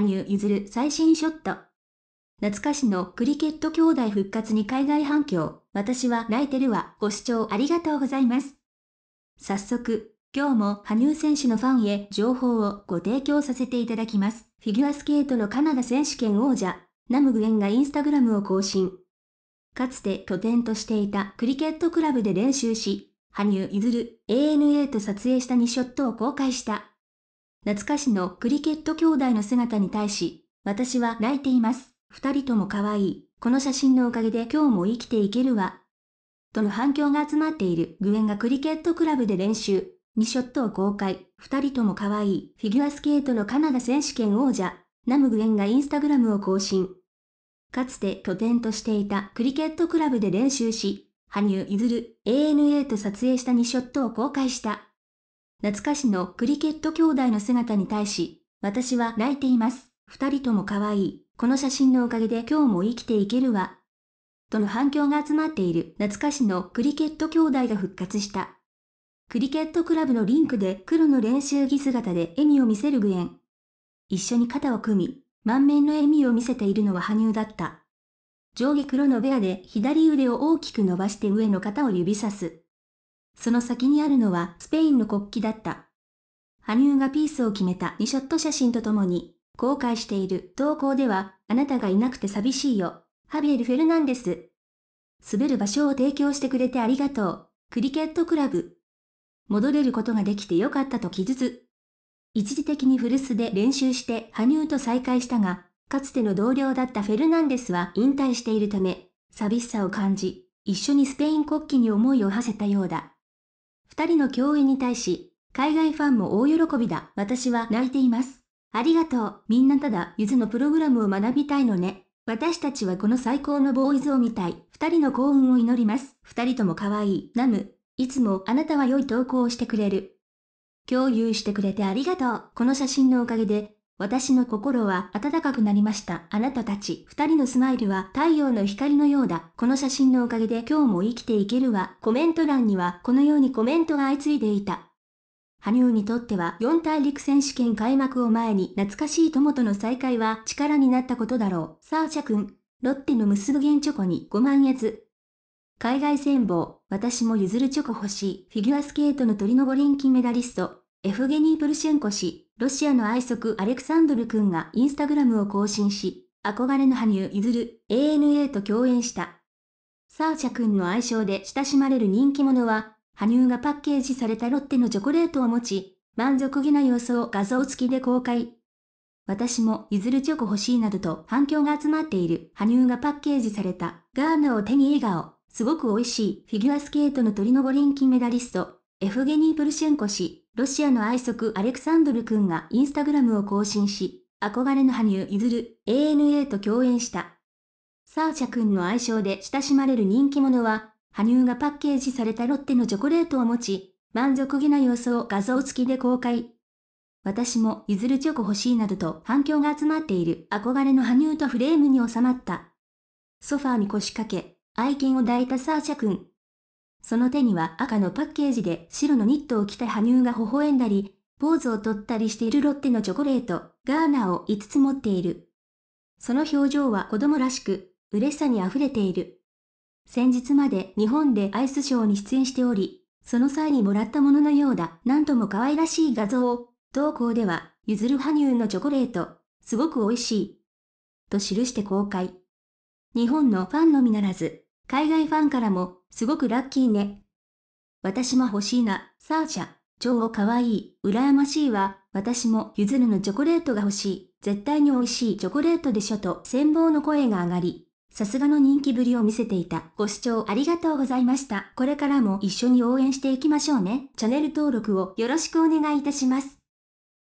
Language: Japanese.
羽生結弦最新ショット。懐かしのクリケット兄弟復活に海外反響。私は泣いてるわ。ご視聴ありがとうございます。早速、今日も羽生選手のファンへ情報をご提供させていただきます。フィギュアスケートのカナダ選手権王者、ナムグエンがインスタグラムを更新。かつて拠点としていたクリケットクラブで練習し、羽生結弦 ANA と撮影した2ショットを公開した。懐かしのクリケット兄弟の姿に対し、私は泣いています。二人とも可愛い。この写真のおかげで今日も生きていけるわ。との反響が集まっているグエンがクリケットクラブで練習。2ショットを公開。二人とも可愛い。フィギュアスケートのカナダ選手権王者、ナムグエンがインスタグラムを更新。かつて拠点としていたクリケットクラブで練習し、羽生ズル、ANA と撮影した2ショットを公開した。懐かしのクリケット兄弟の姿に対し、私は泣いています。二人とも可愛い。この写真のおかげで今日も生きていけるわ。との反響が集まっている懐かしのクリケット兄弟が復活した。クリケットクラブのリンクで黒の練習着姿で笑みを見せるグエン。一緒に肩を組み、満面の笑みを見せているのは羽生だった。上下黒のベアで左腕を大きく伸ばして上の肩を指さす。その先にあるのはスペインの国旗だった。羽生がピースを決めた2ショット写真とともに、後悔している投稿では、あなたがいなくて寂しいよ。ハビエル・フェルナンデス。滑る場所を提供してくれてありがとう。クリケットクラブ。戻れることができてよかったと傷つ。一時的に古巣で練習して羽生と再会したが、かつての同僚だったフェルナンデスは引退しているため、寂しさを感じ、一緒にスペイン国旗に思いを馳せたようだ。二人の共演に対し、海外ファンも大喜びだ。私は泣いています。ありがとう。みんなただ、ゆずのプログラムを学びたいのね。私たちはこの最高のボーイズを見たい。二人の幸運を祈ります。二人とも可愛い。ナム。いつもあなたは良い投稿をしてくれる。共有してくれてありがとう。この写真のおかげで、私の心は温かくなりました。あなたたち、二人のスマイルは太陽の光のようだ。この写真のおかげで今日も生きていけるわ。コメント欄にはこのようにコメントが相次いでいた。羽生にとっては四大陸選手権開幕を前に懐かしい友との再会は力になったことだろう。サーシャ君、ロッテの結ぶゲンチョコにご満悦。海外戦望、私も譲るチョコ欲しい。フィギュアスケートの鳥の五輪金メダリスト、エフゲニー・プルシェンコ氏。ロシアの愛足アレクサンドル君がインスタグラムを更新し、憧れの羽生譲る ANA と共演した。サーシャ君の愛称で親しまれる人気者は、羽生がパッケージされたロッテのチョコレートを持ち、満足げな様子を画像付きで公開。私も譲るチョコ欲しいなどと反響が集まっている羽生がパッケージされたガーナを手に笑顔、すごく美味しいフィギュアスケートの鳥のノ五輪金メダリスト、エフゲニー・プルシェンコ氏、ロシアの愛足アレクサンドル君がインスタグラムを更新し、憧れの羽生譲る ANA と共演した。サーシャ君の愛称で親しまれる人気者は、羽生がパッケージされたロッテのチョコレートを持ち、満足げな様子を画像付きで公開。私も譲るチョコ欲しいなどと反響が集まっている憧れの羽生とフレームに収まった。ソファーに腰掛け、愛犬を抱いたサーシャ君。その手には赤のパッケージで白のニットを着た羽生が微笑んだり、ポーズをとったりしているロッテのチョコレート、ガーナを5つ持っている。その表情は子供らしく、嬉しさに溢れている。先日まで日本でアイスショーに出演しており、その際にもらったもののようだ、なんとも可愛らしい画像を、投稿では、譲る羽生のチョコレート、すごく美味しい。と記して公開。日本のファンのみならず、海外ファンからも、すごくラッキーね。私も欲しいな、サーシャ。超可愛い羨ましいわ。私もゆずるのチョコレートが欲しい。絶対に美味しいチョコレートでしょと、羨望の声が上がり、さすがの人気ぶりを見せていた。ご視聴ありがとうございました。これからも一緒に応援していきましょうね。チャンネル登録をよろしくお願いいたします。